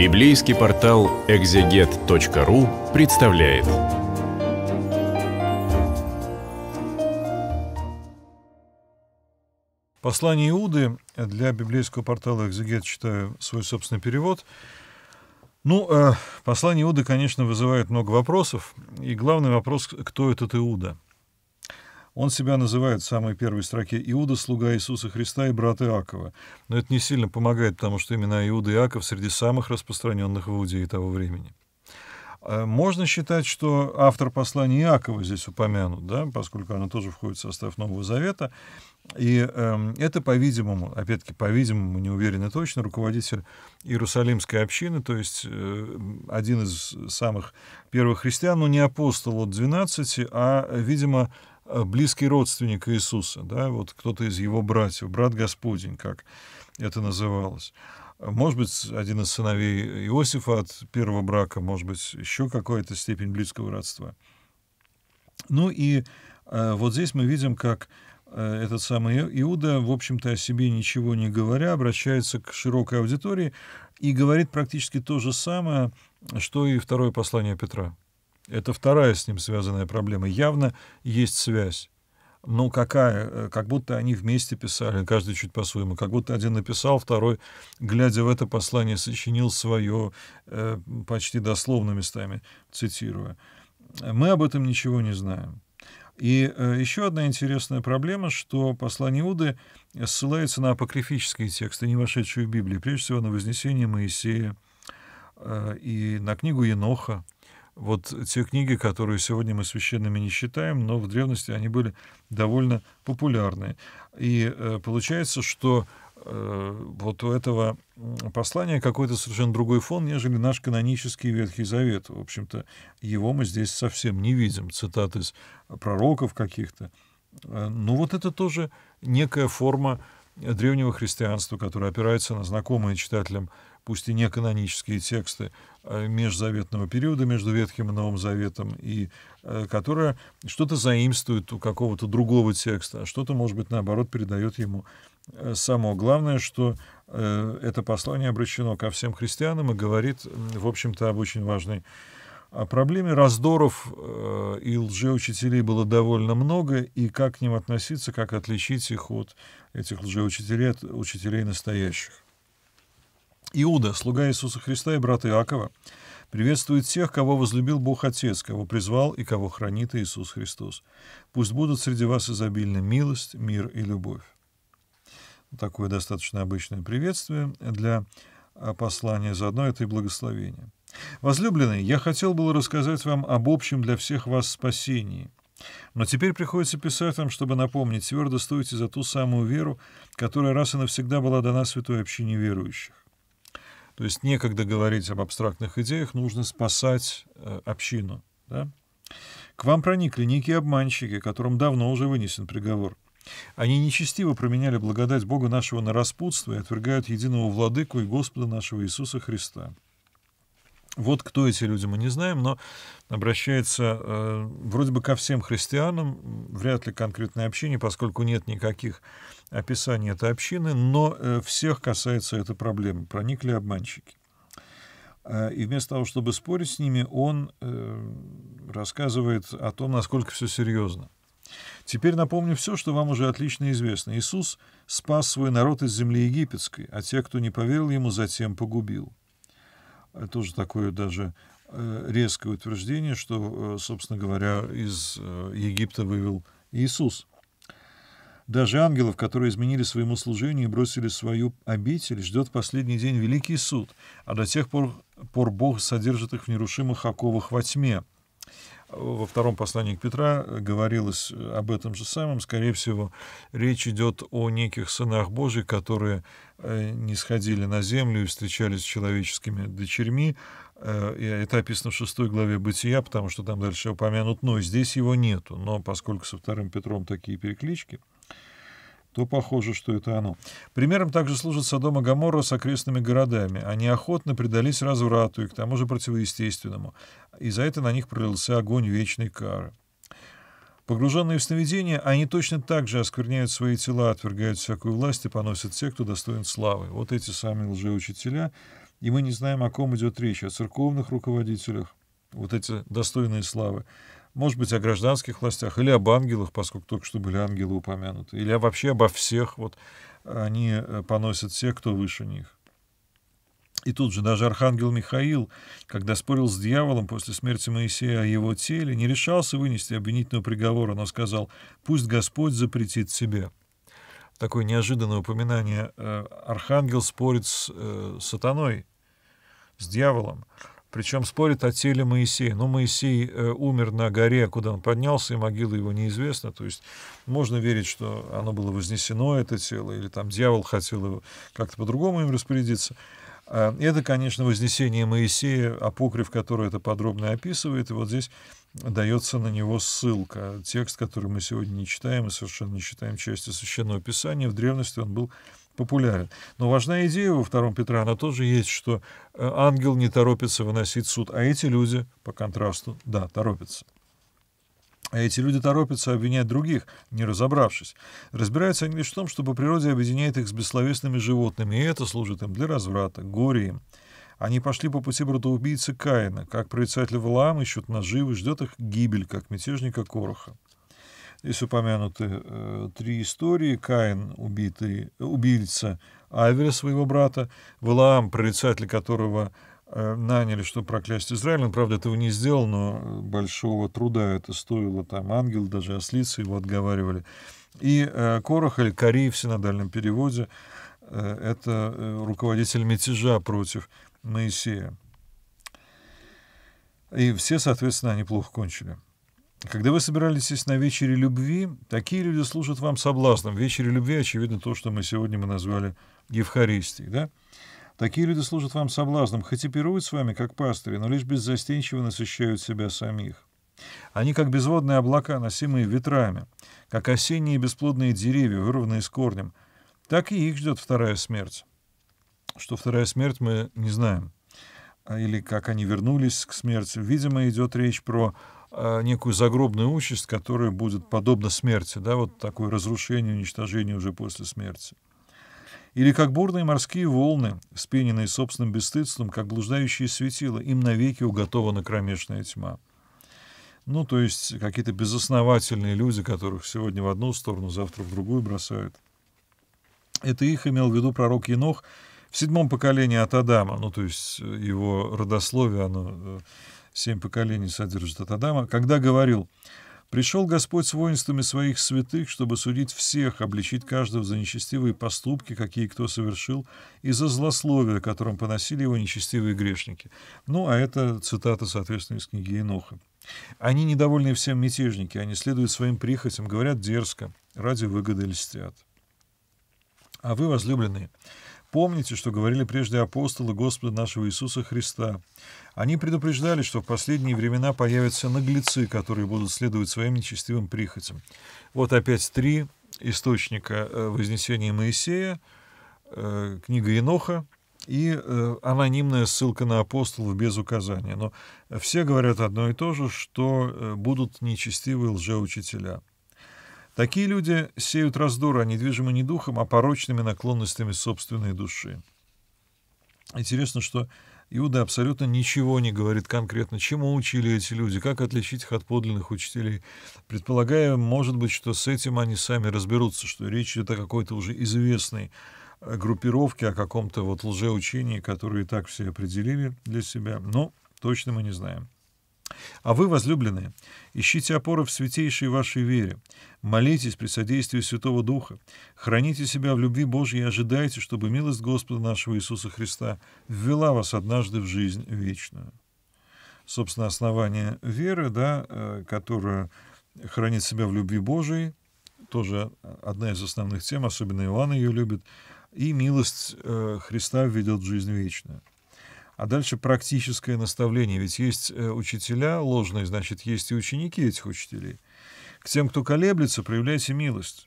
Библейский портал экзегет.ру представляет. Послание Иуды для библейского портала «Экзегет» читаю свой собственный перевод. Ну, э, послание Иуды, конечно, вызывает много вопросов. И главный вопрос, кто этот Иуда – он себя называет в самой первой строке «Иуда, слуга Иисуса Христа и брат Иакова». Но это не сильно помогает, потому что имена Иуда и Иаков среди самых распространенных в Иудее того времени. А можно считать, что автор послания Иакова здесь упомянут, да, поскольку оно тоже входит в состав Нового Завета. И э, это, по-видимому, опять-таки, по-видимому, не уверены точно, руководитель Иерусалимской общины, то есть э, один из самых первых христиан, но не апостол от 12, а, видимо, Э, близкий родственник Иисуса, да, вот кто-то из его братьев, брат Господень, как это называлось. Может быть, один из сыновей Иосифа от первого брака, может быть, еще какая-то степень близкого родства. Ну и э, вот здесь мы видим, как э, этот самый Иуда, в общем-то, о себе ничего не говоря, обращается к широкой аудитории и говорит практически то же самое, что и второе послание Петра. Это вторая с ним связанная проблема. Явно есть связь. Ну какая? Э, как будто они вместе писали, каждый чуть по-своему. Как будто один написал, второй, глядя в это послание, сочинил свое, э, почти дословно местами, цитируя. Мы об этом ничего не знаем. И э, еще одна интересная проблема, что послание Иуды ссылается на апокрифические тексты, не вошедшие в Библию, прежде всего на Вознесение Моисея э, и на книгу Еноха, вот те книги, которые сегодня мы священными не считаем, но в древности они были довольно популярны. И э, получается, что э, вот у этого послания какой-то совершенно другой фон, нежели наш канонический Ветхий Завет. В общем-то, его мы здесь совсем не видим. Цитаты из пророков каких-то. Э, ну вот это тоже некая форма древнего христианства, которая опирается на знакомые читателям пусть и не канонические тексты а межзаветного периода между Ветхим и Новым Заветом, и э, которая что-то заимствует у какого-то другого текста, а что-то, может быть, наоборот, передает ему э, само. Главное, что э, это послание обращено ко всем христианам и говорит, в общем-то, об очень важной о проблеме раздоров и лжеучителей было довольно много, и как к ним относиться, как отличить их от этих лжеучителей, от учителей настоящих. Иуда, слуга Иисуса Христа и брат Иакова, приветствует всех, кого возлюбил Бог Отец, кого призвал и кого хранит Иисус Христос. Пусть будут среди вас изобильно милость, мир и любовь. Такое достаточно обычное приветствие для а, послания, заодно это и благословение. Возлюбленные, я хотел было рассказать вам об общем для всех вас спасении – но теперь приходится писать вам, чтобы напомнить, твердо стойте за ту самую веру, которая раз и навсегда была дана святой общине верующих. То есть некогда говорить об абстрактных идеях, нужно спасать э, общину. Да? К вам проникли некие обманщики, которым давно уже вынесен приговор. Они нечестиво променяли благодать Бога нашего на распутство и отвергают единого владыку и Господа нашего Иисуса Христа. Вот кто эти люди, мы не знаем, но обращается э, вроде бы ко всем христианам, вряд ли конкретное общение, поскольку нет никаких описание этой общины, но э, всех касается эта проблема. Проникли обманщики. Э, и вместо того, чтобы спорить с ними, он э, рассказывает о том, насколько все серьезно. Теперь напомню все, что вам уже отлично известно. Иисус спас свой народ из земли египетской, а те, кто не поверил ему, затем погубил. Тоже такое даже резкое утверждение, что, собственно говоря, из Египта вывел Иисус. Даже ангелов, которые изменили своему служению и бросили свою обитель, ждет последний день Великий суд, а до тех пор, пор Бог содержит их в нерушимых оковах во тьме. Во втором послании к Петра э, говорилось э, об этом же самом. Скорее всего, речь идет о неких сынах Божьих, которые э, не сходили на землю и встречались с человеческими дочерьми. Это описано в шестой главе Бытия, потому что там дальше упомянут Ной. Здесь его нету. Но поскольку со вторым Петром такие переклички, то похоже, что это оно. Примером также служат Содом и Гоморра с окрестными городами. Они охотно предались разврату и к тому же противоестественному, и за это на них пролился огонь вечной кары. Погруженные в сновидения, они точно так же оскверняют свои тела, отвергают всякую власть и поносят тех, кто достоин славы. Вот эти самые лжеучителя, и мы не знаем, о ком идет речь, о церковных руководителях, вот эти достойные славы, может быть, о гражданских властях или об ангелах, поскольку только что были ангелы упомянуты, или вообще обо всех, вот они э, поносят всех, кто выше них. И тут же даже архангел Михаил, когда спорил с дьяволом после смерти Моисея о его теле, не решался вынести обвинительного приговора, но сказал «пусть Господь запретит тебе». Такое неожиданное упоминание. Э, архангел спорит с э, сатаной, с дьяволом. Причем спорят о теле Моисея. Но ну, Моисей э, умер на горе, куда он поднялся, и могила его неизвестна. То есть можно верить, что оно было вознесено, это тело, или там дьявол хотел как-то по-другому им распорядиться. Э, это, конечно, вознесение Моисея, апокриф, который это подробно описывает. И вот здесь дается на него ссылка. Текст, который мы сегодня не читаем, и совершенно не читаем части Священного Писания. В древности он был популярен. Но важная идея во втором Петра, она тоже есть, что э, ангел не торопится выносить суд, а эти люди, по контрасту, да, торопятся. А эти люди торопятся обвинять других, не разобравшись. Разбираются они лишь в том, что по природе объединяет их с бессловесными животными, и это служит им для разврата, горе им. Они пошли по пути братоубийцы Каина, как прорицатель Валаам ищут наживы, ждет их гибель, как мятежника Короха. Здесь упомянуты э, три истории. Каин, убитый, убийца Авеля, своего брата, Валаам, прорицатель которого э, наняли, чтобы проклясть Израиль. Он, правда, этого не сделал, но большого труда это стоило. Там ангел, даже ослицы его отговаривали. И э, Корах или Кори в синодальном переводе э, — это э, руководитель мятежа против Моисея. И все, соответственно, они плохо кончили. Когда вы собирались собираетесь на вечере любви, такие люди служат вам соблазном. Вечере любви, очевидно, то, что мы сегодня мы назвали Евхаристией. Да? Такие люди служат вам соблазном, хоть и пируют с вами, как пастыри, но лишь беззастенчиво насыщают себя самих. Они как безводные облака, носимые ветрами, как осенние бесплодные деревья, вырванные с корнем. Так и их ждет вторая смерть. Что вторая смерть, мы не знаем. А, или как они вернулись к смерти. Видимо, идет речь про Э, некую загробную участь, которая будет подобна смерти, да, вот такое разрушение, уничтожение уже после смерти. Или как бурные морские волны, спененные собственным бесстыдством, как блуждающие светила, им навеки уготована кромешная тьма. Ну, то есть какие-то безосновательные люди, которых сегодня в одну сторону, завтра в другую бросают. Это их имел в виду пророк Енох в седьмом поколении от Адама, ну, то есть э, его родословие, оно э, семь поколений содержит эта дама, когда говорил «Пришел Господь с воинствами своих святых, чтобы судить всех, обличить каждого за нечестивые поступки, какие кто совершил, и за злословие, которым поносили его нечестивые грешники». Ну, а это цитата, соответственно, из книги Еноха. Они недовольны всем мятежники, они следуют своим прихотям, говорят дерзко, ради выгоды льстят. А вы, возлюбленные, Помните, что говорили прежде апостолы Господа нашего Иисуса Христа. Они предупреждали, что в последние времена появятся наглецы, которые будут следовать своим нечестивым прихотям. Вот опять три источника э, Вознесения Моисея, э, книга Иноха и э, анонимная ссылка на апостолов без указания. Но все говорят одно и то же, что будут нечестивые лжеучителя. Такие люди сеют раздоры, они а движимы не духом, а порочными наклонностями собственной души. Интересно, что Иуда абсолютно ничего не говорит конкретно, чему учили эти люди, как отличить их от подлинных учителей. Предполагая, может быть, что с этим они сами разберутся, что речь идет о какой-то уже известной э, группировке, о каком-то вот лжеучении, которое и так все определили для себя, но точно мы не знаем. А вы, возлюбленные, ищите опоры в святейшей вашей вере, молитесь при содействии Святого Духа, храните себя в любви Божьей и ожидайте, чтобы милость Господа нашего Иисуса Христа ввела вас однажды в жизнь вечную. Собственно, основание веры, да, э, которая хранит себя в любви Божией, тоже одна из основных тем, особенно Иоанн ее любит, и милость э, Христа введет в жизнь вечную. А дальше практическое наставление. Ведь есть э, учителя ложные, значит, есть и ученики этих учителей. К тем, кто колеблется, проявляйте милость.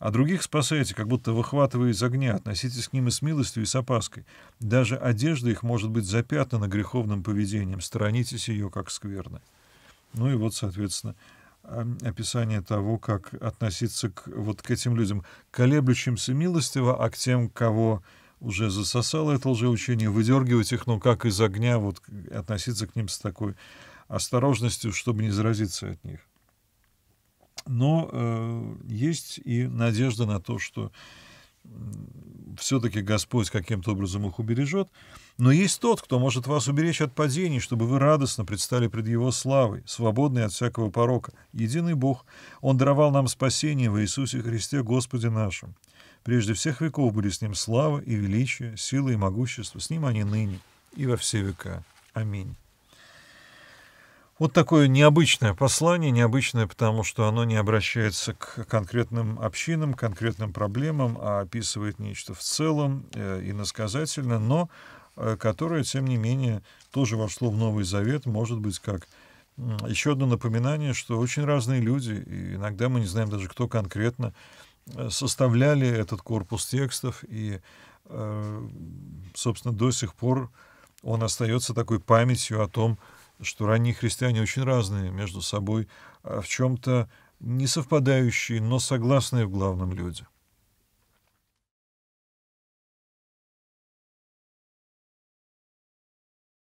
А других спасайте, как будто выхватывая из огня. Относитесь к ним и с милостью, и с опаской. Даже одежда их может быть запятнана греховным поведением. Сторонитесь ее, как скверно. Ну и вот, соответственно, описание того, как относиться к, вот к этим людям, колеблющимся милостиво, а к тем, кого уже засосало это лжеучение, выдергивать их, ну, как из огня, вот относиться к ним с такой осторожностью, чтобы не заразиться от них. Но э, есть и надежда на то, что все-таки Господь каким-то образом их убережет. Но есть тот, кто может вас уберечь от падений, чтобы вы радостно предстали пред Его славой, свободные от всякого порока. Единый Бог, Он даровал нам спасение во Иисусе Христе Господе нашим. Прежде всех веков были с ним слава и величие, сила и могущество. С ним они ныне и во все века. Аминь. Вот такое необычное послание, необычное, потому что оно не обращается к конкретным общинам, конкретным проблемам, а описывает нечто в целом э, иносказательно, но э, которое, тем не менее, тоже вошло в Новый Завет, может быть, как еще одно напоминание, что очень разные люди, и иногда мы не знаем даже, кто конкретно составляли этот корпус текстов, и, э, собственно, до сих пор он остается такой памятью о том, что ранние христиане очень разные между собой, а в чем-то не совпадающие, но согласные в главном люди.